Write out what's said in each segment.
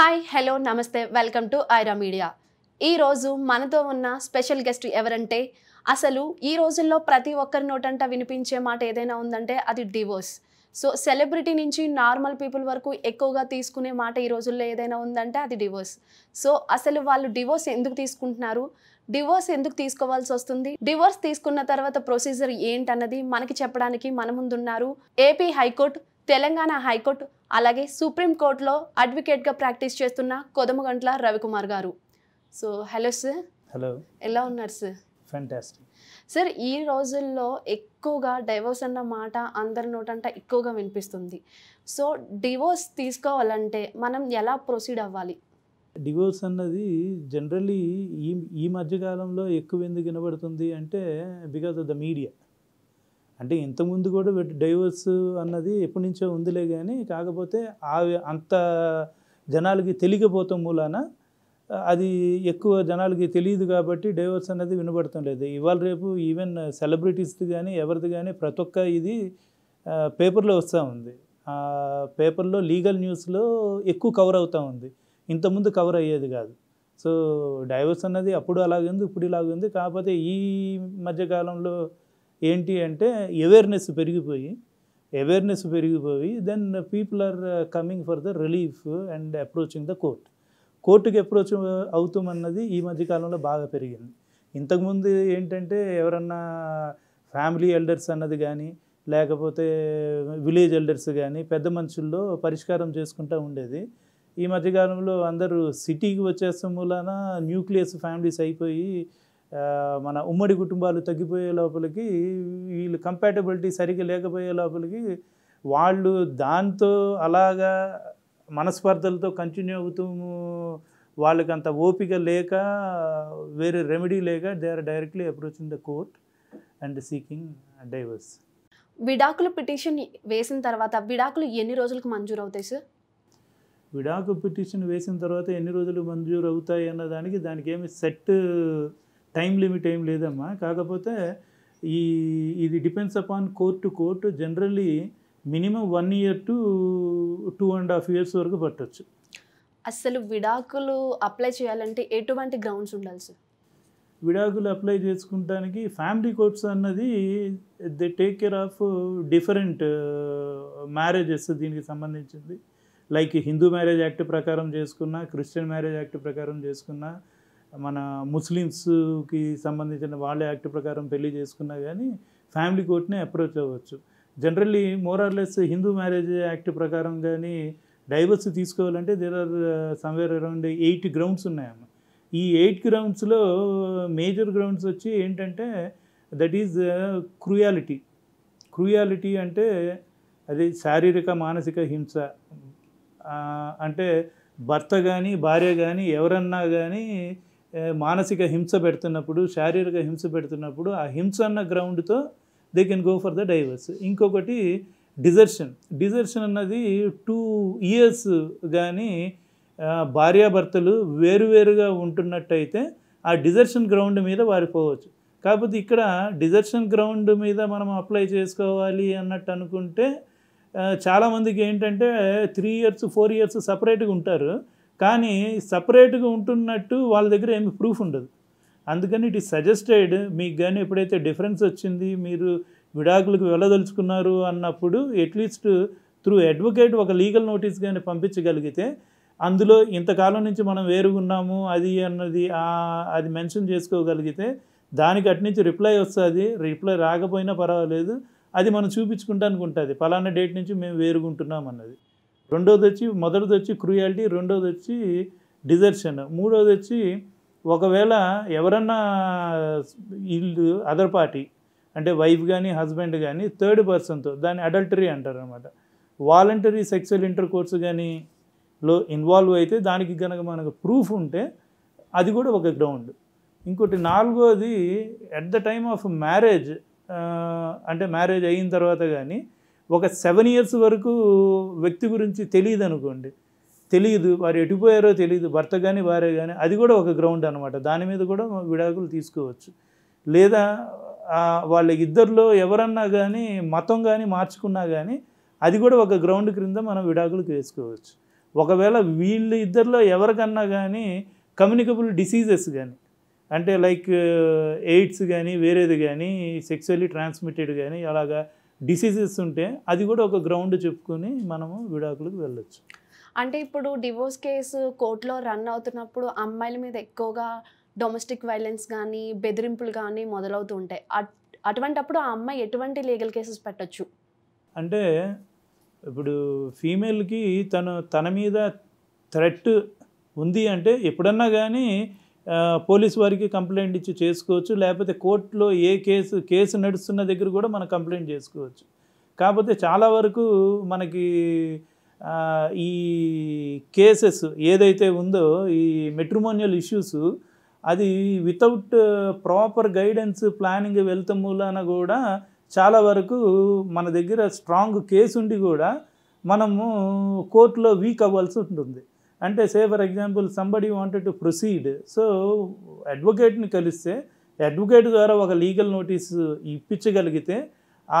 hi hello namaste welcome to Aira media ఈరోజు మనతో ఉన్న స్పెషల్ గెస్ట్ ఎవరంటే అసలు ఈ రోజుల్లో ప్రతి ఒక్కరి నోటంట వినిపించే మాట ఏదైనా ఉందంటే అది డివోర్స్ సో సెలబ్రిటీ నుంచి నార్మల్ పీపుల్ వరకు ఎక్కువగా తీసుకునే మాట ఈ రోజుల్లో ఏదైనా ఉందంటే అది డివోర్స్ సో అసలు వాళ్ళు డివోర్స్ ఎందుకు తీసుకుంటున్నారు డివోర్స్ ఎందుకు తీసుకోవాల్సి వస్తుంది డివోర్స్ తీసుకున్న తర్వాత ప్రొసీజర్ ఏంటన్నది మనకి చెప్పడానికి మన ముందున్నారు ఏపీ హైకోర్టు తెలంగాణ హైకోర్టు అలాగే సుప్రీంకోర్టులో అడ్వకేట్గా ప్రాక్టీస్ చేస్తున్న కొదమగంట్ల రవికుమార్ గారు సో హలో సార్ హలో ఎలా ఉన్నారు సార్ ఫెంటాస్టిక్ సార్ ఈ రోజుల్లో ఎక్కువగా డైవోర్స్ అన్న మాట అందరి నోటంట ఎక్కువగా వినిపిస్తుంది సో డివోర్స్ తీసుకోవాలంటే మనం ఎలా ప్రొసీడ్ అవ్వాలి డివోర్స్ అన్నది జనరలీ ఈ ఈ మధ్యకాలంలో ఎక్కువ ఎందుకు వినబడుతుంది అంటే బికాస్ ఆఫ్ ద మీడియా అంటే ఇంతకుముందు కూడా డైవర్స్ అన్నది ఎప్పటి నుంచో ఉందిలే కానీ కాకపోతే అవి అంత జనాలకి తెలియకపోతాం మూలాన అది ఎక్కువ జనాలకి తెలియదు కాబట్టి డైవర్స్ అనేది వినబడటం లేదు ఇవాళ రేపు ఈవెన్ సెలబ్రిటీస్ది కానీ ఎవరిది కానీ ప్రతి ఒక్క ఇది పేపర్లో వస్తూ ఉంది పేపర్లో లీగల్ న్యూస్లో ఎక్కువ కవర్ అవుతూ ఉంది ఇంతకుముందు కవర్ అయ్యేది కాదు సో డైవర్స్ అన్నది అప్పుడు ఉంది ఇప్పుడు ఉంది కాకపోతే ఈ మధ్యకాలంలో ఏంటి అంటే అవేర్నెస్ పెరిగిపోయి అవేర్నెస్ పెరిగిపోయి then people are coming for the relief and approaching the court కోర్టుకి అప్రోచ్ అవుతామన్నది ఈ మధ్యకాలంలో బాగా పెరిగింది ఇంతకుముందు ఏంటంటే ఎవరన్నా ఫ్యామిలీ ఎల్డర్స్ అన్నది కానీ లేకపోతే విలేజ్ ఎల్డర్స్ కానీ పెద్ద మనుషుల్లో పరిష్కారం చేసుకుంటూ ఉండేది ఈ మధ్యకాలంలో అందరూ సిటీకి వచ్చేస్తాం మూలన న్యూక్లియస్ ఫ్యామిలీస్ అయిపోయి మన ఉమ్మడి కుటుంబాలు తగ్గిపోయే లోపలికి వీళ్ళు కంపాటబిలిటీ సరిగ్గా లేకపోయే లోపలికి వాళ్ళు దాంతో అలాగా మనస్పర్ధలతో కంటిన్యూ అవుతూ వాళ్ళకి అంత ఓపిక లేక వేరే రెమెడీ లేక they are directly approaching the court and seeking divorce విడాకుల పిటిషన్ వేసిన తర్వాత విడాకులు ఎన్ని రోజులకు మంజూరు అవుతాయి సార్ విడాకు పిటిషన్ వేసిన తర్వాత ఎన్ని రోజులు మంజూరు అవుతాయి అన్నదానికి దానికి ఏమి సెట్ టైం లిమిట్ ఏం లేదమ్మా కాకపోతే ఈ ఇది depends upon court court generally minimum one year to two and half years వరకు పట్టవచ్చు అసలు విడాకులు అప్లై చేయాలంటే ఎటువంటి గ్రౌండ్స్ ఉండాలి సార్ విడాకులు అప్లై చేసుకుంటానికి ఫ్యామిలీ కోర్ట్స్ అన్నది the take care of different marriages దీనికి సంబంధించింది లైక్ హిందూ మ్యారేజ్ యాక్ట్ ప్రకారం చేసుకున్నా క్రిస్టియన్ మ్యారేజ్ యాక్ట్ ప్రకారం చేసుకున్నా మన ముస్లిమ్స్కి సంబంధించిన వాళ్ళ యాక్ట్ ప్రకారం పెళ్లి చేసుకున్నా కానీ ఫ్యామిలీ కోర్ట్నే అప్రోచ్ అవ్వచ్చు generally more or less Hindu marriage act ప్రకారం కానీ డైవర్స్ తీసుకోవాలంటే there are somewhere around eight grounds ఉన్నాయమ్మ ఈ ఎయిట్ గ్రౌండ్స్లో మేజర్ గ్రౌండ్స్ వచ్చి ఏంటంటే దట్ ఈజ్ క్రుయాలిటీ క్రుయాలిటీ అంటే అది శారీరక మానసిక హింస అంటే భర్త కానీ భార్య కానీ ఎవరన్నా కానీ మానసిక హింస పెడుతున్నప్పుడు శారీరక హింస పెడుతున్నప్పుడు ఆ హింస అన్న గ్రౌండ్తో they can go for the divorce ఇంకొకటి డిజర్షన్ డిజర్షన్ అన్నది టూ ఇయర్స్ కానీ భార్యాభర్తలు వేరువేరుగా ఉంటున్నట్టయితే ఆ డిజర్షన్ గ్రౌండ్ మీద వారు పోవచ్చు కాకపోతే ఇక్కడ డిజర్షన్ గ్రౌండ్ మీద మనం అప్లై చేసుకోవాలి అన్నట్టు అనుకుంటే చాలామందికి ఏంటంటే త్రీ ఇయర్స్ ఫోర్ ఇయర్స్ సపరేట్గా ఉంటారు కానీ సపరేట్గా ఉంటున్నట్టు వాళ్ళ దగ్గర ఏమి ప్రూఫ్ ఉండదు అందుకని ఇట్ ఈస్ సజెస్టెడ్ మీకు కానీ ఎప్పుడైతే డిఫరెన్స్ వచ్చింది మీరు విడాకులకు వెళ్ళదలుచుకున్నారు అన్నప్పుడు అట్లీస్ట్ త్రూ అడ్వకేట్ ఒక లీగల్ నోటీస్ కానీ పంపించగలిగితే అందులో ఇంతకాలం నుంచి మనం వేరుగున్నాము అది అన్నది అది మెన్షన్ చేసుకోగలిగితే దానికి అట్నుంచి రిప్లై వస్తుంది రిప్లై రాకపోయినా పర్వాలేదు అది మనం చూపించుకుంటానికి ఉంటుంది ఫలానా డేట్ నుంచి మేము వేరుగుంటున్నాం అన్నది రెండోది వచ్చి మొదటిది వచ్చి క్రూయాలిటీ రెండోది వచ్చి డిజర్షన్ మూడోది వచ్చి ఒకవేళ ఎవరన్నా ఇల్లు అదర్ పార్టీ అంటే వైఫ్ కానీ హస్బెండ్ కానీ థర్డ్ పర్సన్తో దాన్ని అడల్టరీ అంటారు అనమాట వాలంటరీ సెక్సువల్ ఇంటర్ కోర్సు కానీలో లో ఇన్వాల్వ్ అయితే దానికి కనుక మనకు ప్రూఫ్ ఉంటే అది కూడా ఒక గ్రౌండ్ ఇంకోటి నాలుగోది at the time of marriage అంటే మ్యారేజ్ అయిన తర్వాత కానీ ఒక సెవెన్ ఇయర్స్ వరకు వ్యక్తి గురించి తెలియదు అనుకోండి తెలియదు వారు ఎటుపోయారో తెలియదు భర్త కానీ భార్య కానీ అది కూడా ఒక గ్రౌండ్ అనమాట దాని మీద కూడా విడాకులు తీసుకోవచ్చు లేదా వాళ్ళ ఇద్దరిలో ఎవరన్నా కానీ మతం కానీ మార్చుకున్నా కానీ అది కూడా ఒక గ్రౌండ్ క్రింద మనం విడాకులకు వేసుకోవచ్చు ఒకవేళ వీళ్ళు ఇద్దరిలో ఎవరికన్నా కానీ కమ్యూనికబుల్ డిసీజెస్ కానీ అంటే లైక్ ఎయిడ్స్ కానీ వేరేది కానీ సెక్సువల్లీ ట్రాన్స్మిటెడ్ కానీ అలాగా డిసీజెస్ ఉంటే అది కూడా ఒక గ్రౌండ్ చెప్పుకొని మనము విడాకులకు వెళ్ళొచ్చు అంటే ఇప్పుడు డివోర్స్ కేసు కోర్టులో రన్ అవుతున్నప్పుడు అమ్మాయిల మీద ఎక్కువగా డొమెస్టిక్ వైలెన్స్ కానీ బెదిరింపులు కానీ మొదలవుతూ ఉంటాయి అటువంటప్పుడు ఆ అమ్మాయి ఎటువంటి లీగల్ కేసెస్ పెట్టచ్చు అంటే ఇప్పుడు ఫీమేల్కి తను తన మీద థ్రెట్ ఉంది అంటే ఎప్పుడన్నా కానీ పోలీస్ వారికి కంప్లైంట్ ఇచ్చి చేసుకోవచ్చు లేకపోతే కోర్టులో ఏ కేసు కేసు నడుస్తున్న దగ్గర కూడా మనం కంప్లైంట్ చేసుకోవచ్చు కాకపోతే చాలా వరకు మనకి ఈ కేసెస్ ఏదైతే ఉందో ఈ మెట్రిమోనియల్ ఇష్యూస్ అది వితౌట్ ప్రాపర్ గైడెన్స్ ప్లానింగ్ వెళ్తాం మూలాన కూడా చాలా వరకు మన దగ్గర స్ట్రాంగ్ కేసు ఉండి కూడా మనము కోర్టులో వీక్ అవ్వాల్సి ఉంటుంది అంటే say for example somebody wanted to proceed so అడ్వకేట్ని కలిస్తే అడ్వకేట్ ద్వారా ఒక లీగల్ నోటీస్ ఇప్పించగలిగితే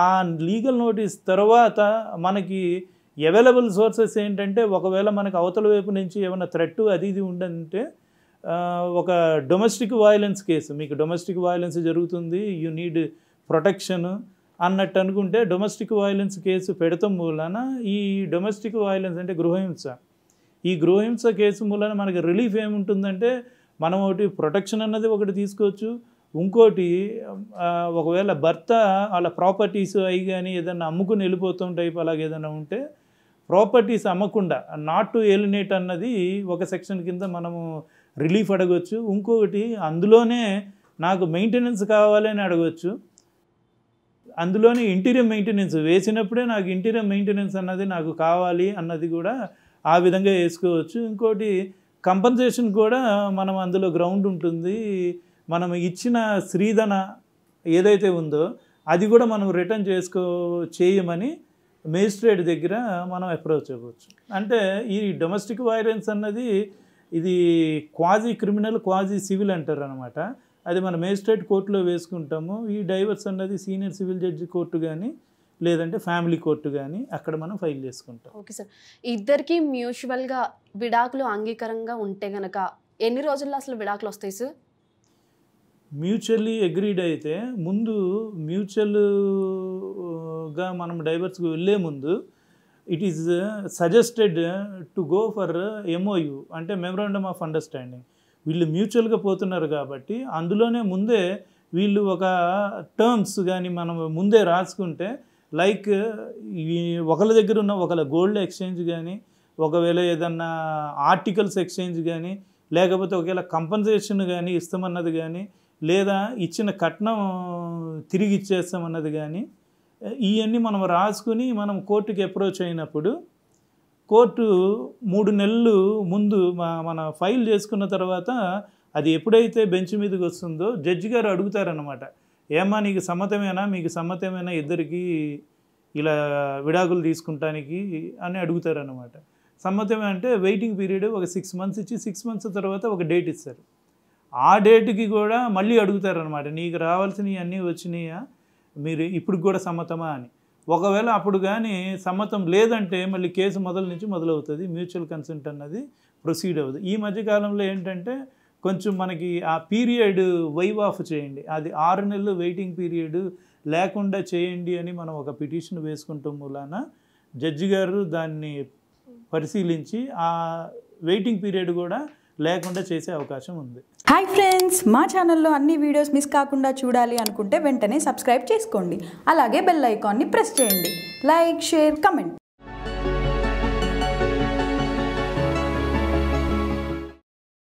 ఆ లీగల్ నోటీస్ తర్వాత మనకి అవైలబుల్ సోర్సెస్ ఏంటంటే ఒకవేళ మనకు అవతల వైపు నుంచి ఏమైనా థ్రెట్ అది ఇది ఉండంటే ఒక డొమెస్టిక్ వయలెన్స్ కేసు మీకు డొమెస్టిక్ వయలెన్స్ జరుగుతుంది యు నీడ్ ప్రొటెక్షన్ అన్నట్టు అనుకుంటే డొమెస్టిక్ వయలెన్స్ కేసు పెడతాం మూలన ఈ డొమెస్టిక్ వయలెన్స్ అంటే గృహహింస ఈ గృహహింస కేసు మూలన మనకి రిలీఫ్ ఏముంటుందంటే మనం ఒకటి ప్రొటెక్షన్ అన్నది ఒకటి తీసుకోవచ్చు ఇంకోటి ఒకవేళ భర్త వాళ్ళ ప్రాపర్టీస్ అవి కానీ ఏదన్నా అమ్ముకుని వెళ్ళిపోతాం టైప్ అలాగే ఏదైనా ఉంటే ప్రాపర్టీస్ అమ్మకుండా నాట్ టు ఎలినేట్ అన్నది ఒక సెక్షన్ కింద మనము రిలీఫ్ అడగవచ్చు ఇంకొకటి అందులోనే నాకు మెయింటెనెన్స్ కావాలని అడగవచ్చు అందులోనే ఇంటీరియర్ మెయింటెనెన్స్ వేసినప్పుడే నాకు ఇంటీరియర్ మెయింటెనెన్స్ అన్నది నాకు కావాలి అన్నది కూడా ఆ విధంగా వేసుకోవచ్చు ఇంకోటి కంపన్సేషన్ కూడా మనం అందులో గ్రౌండ్ ఉంటుంది మనం ఇచ్చిన శ్రీధన ఏదైతే ఉందో అది కూడా మనం రిటర్న్ చేసుకో చేయమని మేజిస్ట్రేట్ దగ్గర మనం అప్రోచ్ అవ్వచ్చు అంటే ఈ డొమెస్టిక్ వైలెన్స్ అన్నది ఇది క్వాజీ క్రిమినల్ క్వాజీ సివిల్ అంటారు అనమాట అది మనం మేజిస్ట్రేట్ కోర్టులో వేసుకుంటాము ఈ డైవర్స్ అన్నది సీనియర్ సివిల్ జడ్జి కోర్టు కానీ లేదంటే ఫ్యామిలీ కోర్టు కానీ అక్కడ మనం ఫైల్ చేసుకుంటాం ఓకే సార్ ఇద్దరికి మ్యూచువల్గా విడాకులు అంగీకారంగా ఉంటే గనక ఎన్ని రోజుల్లో అసలు విడాకులు వస్తాయి సార్ మ్యూచువల్లీ అగ్రీడ్ అయితే ముందు మ్యూచువల్గా మనం డైవర్స్కి వెళ్ళే ముందు it is suggested to go for MOU అంటే మెమరాండమ్ ఆఫ్ అండర్స్టాండింగ్ వీళ్ళు మ్యూచువల్గా పోతున్నారు కాబట్టి అందులోనే ముందే వీళ్ళు ఒక టర్మ్స్ కానీ మనం ముందే రాసుకుంటే లైక్ ఒకళ్ళ దగ్గర ఉన్న ఒకళ్ళ గోల్డ్ ఎక్స్చేంజ్ కానీ ఒకవేళ ఏదన్నా ఆర్టికల్స్ ఎక్స్చేంజ్ కానీ లేకపోతే ఒకవేళ కంపన్సేషన్ కానీ ఇస్తామన్నది కానీ లేదా ఇచ్చిన కట్నం తిరిగి ఇచ్చేస్తామన్నది కానీ ఇవన్నీ మనం రాసుకుని మనం కోర్టుకి అప్రోచ్ అయినప్పుడు కోర్టు మూడు నెలలు ముందు మన ఫైల్ చేసుకున్న తర్వాత అది ఎప్పుడైతే బెంచ్ మీదకి వస్తుందో జడ్జి గారు అడుగుతారనమాట ఏమ్మా నీకు సమ్మతమేనా మీకు సమ్మతమేనా ఇద్దరికి ఇలా విడాకులు తీసుకుంటానికి అని అడుగుతారన్నమాట సమ్మతమే అంటే వెయిటింగ్ పీరియడ్ ఒక సిక్స్ మంత్స్ ఇచ్చి సిక్స్ మంత్స్ తర్వాత ఒక డేట్ ఇస్తారు ఆ డేట్కి కూడా మళ్ళీ అడుగుతారనమాట నీకు రావాల్సినవి అన్నీ వచ్చినాయా మీరు ఇప్పుడు కూడా సమ్మతమా అని ఒకవేళ అప్పుడు కానీ సమ్మతం లేదంటే మళ్ళీ కేసు మొదల నుంచి మొదలవుతుంది మ్యూచువల్ కన్సెంట్ అన్నది ప్రొసీడ్ అవ్వదు ఈ మధ్యకాలంలో ఏంటంటే కొంచెం మనకి ఆ పీరియడ్ వైవ్ ఆఫ్ చేయండి అది ఆరు నెలలు వెయిటింగ్ పీరియడ్ లేకుండా చేయండి అని మనం ఒక పిటిషన్ వేసుకుంటాం మూలాన జడ్జి గారు దాన్ని పరిశీలించి ఆ వెయిటింగ్ పీరియడ్ కూడా లేకుండా చేసే అవకాశం ఉంది హాయ్ ఫ్రెండ్స్ మా ఛానల్లో అన్ని వీడియోస్ మిస్ కాకుండా చూడాలి అనుకుంటే వెంటనే సబ్స్క్రైబ్ చేసుకోండి అలాగే బెల్ ఐకాన్ని ప్రెస్ చేయండి లైక్ షేర్ కమెంట్